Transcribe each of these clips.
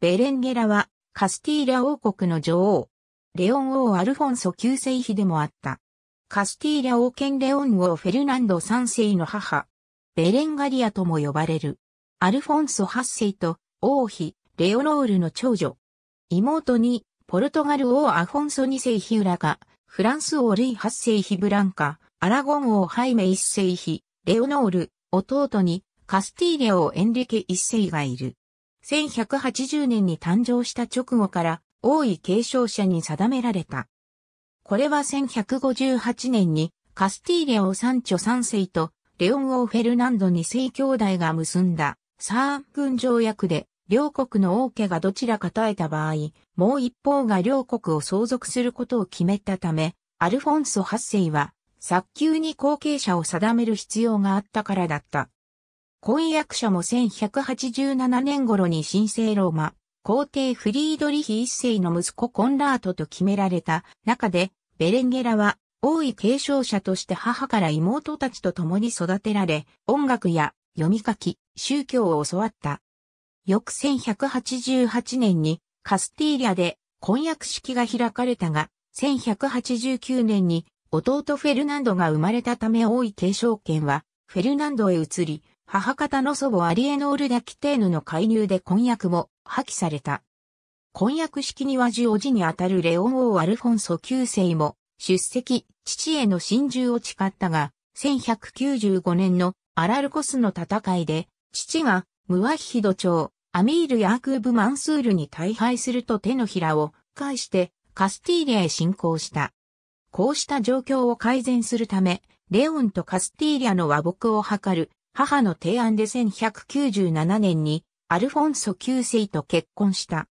ベレンゲラはカスティーリャ王国の女王、レオン王アルフォンソ9世妃でもあった。カスティーリャ王権レオン王フェルナンド3世の母、ベレンガリアとも呼ばれる。アルフォンソ8世と王妃、レオノールの長女。妹に、ポルトガル王アフォンソ2世ヒウラが、フランス王ルイ8世ヒブランカ、アラゴン王ハイメ1世ヒ、レオノール、弟に、カスティーリャ王エンリケ1世がいる。1180年に誕生した直後から王位継承者に定められた。これは1158年にカスティーレをサンチョ3世とレオン王フェルナンド2世兄弟が結んだサー軍条約で両国の王家がどちらか耐えた場合、もう一方が両国を相続することを決めたため、アルフォンソ8世は早急に後継者を定める必要があったからだった。婚約者も1187年頃に神聖ローマ、皇帝フリードリヒ一世の息子コンラートと決められた中で、ベレンゲラは王位継承者として母から妹たちと共に育てられ、音楽や読み書き、宗教を教わった。翌1188年にカスティーリャで婚約式が開かれたが、1189年に弟フェルナンドが生まれたため王位継承権はフェルナンドへ移り、母方の祖母アリエノール・ダ・キテーヌの介入で婚約も破棄された。婚約式には十オジにあたるレオン王アルフォンソ9世も出席、父への心中を誓ったが、1195年のアラルコスの戦いで、父がムワヒヒド朝、アミール・ヤークーブ・マンスールに大敗すると手のひらを返してカスティーリアへ侵攻した。こうした状況を改善するため、レオンとカスティーリャの和睦を図る母の提案で1197年にアルフォンソ9世と結婚した。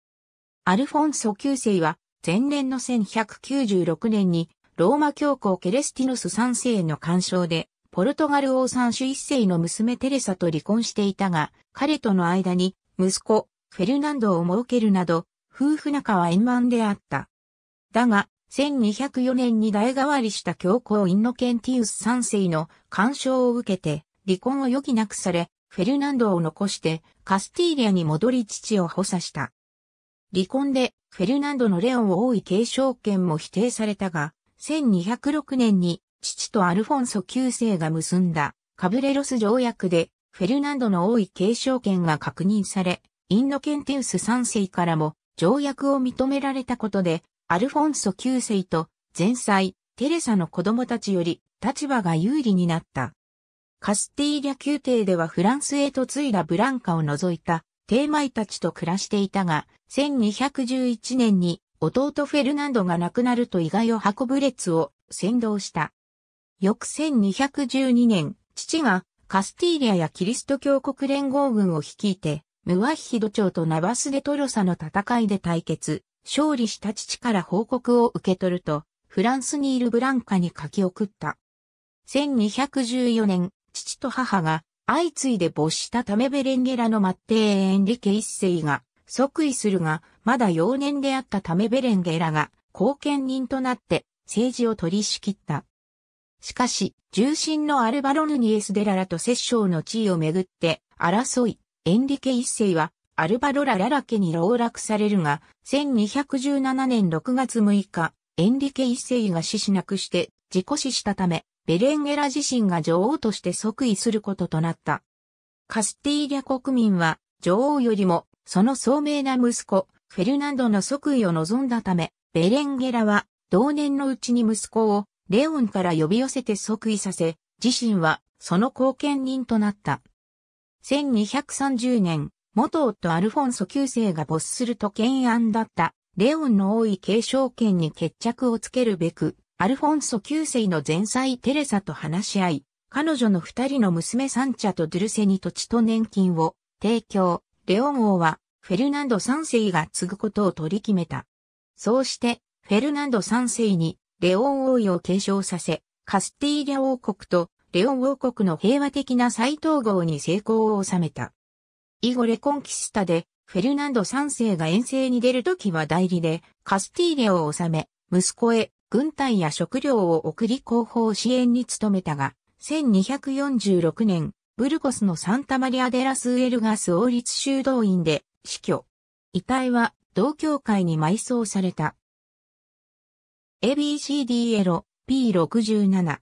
アルフォンソ9世は前年の1196年にローマ教皇ケレスティノス3世への干渉でポルトガル王三種一世の娘テレサと離婚していたが、彼との間に息子フェルナンドを設けるなど夫婦仲は円満であった。だが、1204年に代替わりした教皇インノケンティウス3世の干渉を受けて、離婚を余儀なくされ、フェルナンドを残してカスティーリアに戻り父を補佐した。離婚でフェルナンドのレオンを王位継承権も否定されたが、1206年に父とアルフォンソ9世が結んだカブレロス条約でフェルナンドの王位継承権が確認され、インノケンティウス3世からも条約を認められたことでアルフォンソ9世と前妻、テレサの子供たちより立場が有利になった。カスティーリャ宮廷ではフランスへ嫁いだブランカを除いたテーマイたちと暮らしていたが、1211年に弟フェルナンドが亡くなると意外を運ぶ列を先導した。翌1212年、父がカスティーリャやキリスト教国連合軍を率いて、ムワヒド朝とナバスデトロサの戦いで対決、勝利した父から報告を受け取ると、フランスにいるブランカに書き送った。1214年、父と母が相次いで没したためベレンゲラの末帝エンリケ一世が即位するが、まだ幼年であったためベレンゲラが後見人となって政治を取り仕切った。しかし、重臣のアルバロヌニエスデララと摂政の地位をめぐって争い、エンリケ一世はアルバロラ・ララ家に牢絡されるが、1217年6月6日、エンリケ一世が死しなくして自己死したため、ベレンゲラ自身が女王として即位することとなった。カスティーリャ国民は女王よりもその聡明な息子、フェルナンドの即位を望んだため、ベレンゲラは同年のうちに息子をレオンから呼び寄せて即位させ、自身はその後見人となった。1230年、元夫アルフォンソ9世が没すると懸案だったレオンの王位継承権に決着をつけるべく、アルフォンソ9世の前妻テレサと話し合い、彼女の二人の娘サンチャとドゥルセに土地と年金を提供、レオン王はフェルナンド3世が継ぐことを取り決めた。そうして、フェルナンド3世にレオン王位を継承させ、カスティーリャ王国とレオン王国の平和的な再統合に成功を収めた。以後レコンキスタで、フェルナンド3世が遠征に出るときは代理で、カスティーレを治め、息子へ軍隊や食料を送り後方支援に努めたが、1246年、ブルゴスのサンタマリア・デラス・ウエルガス王立修道院で死去。遺体は同教会に埋葬された。ABCD エロ P67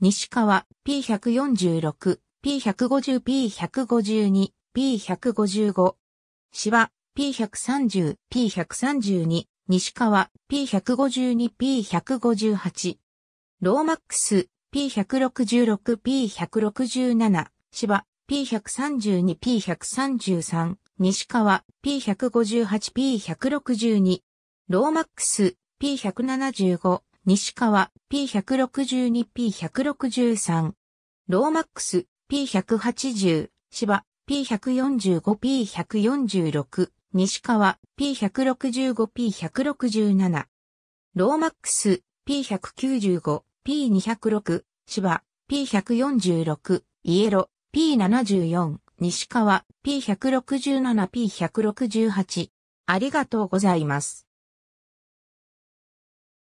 西川 P146 P150 P152 P155。芝、P130、P132、西川、P152、P158。ローマックス、P166、P167、芝、P132、P133、西川、P158、P162。ローマックス、P175、西川、P162、P163。ローマックス、P180、芝、P145P146、西川 P165P167、ローマックス P195、P206、芝 P146、イエロ P74、西川 P167P168。ありがとうございます。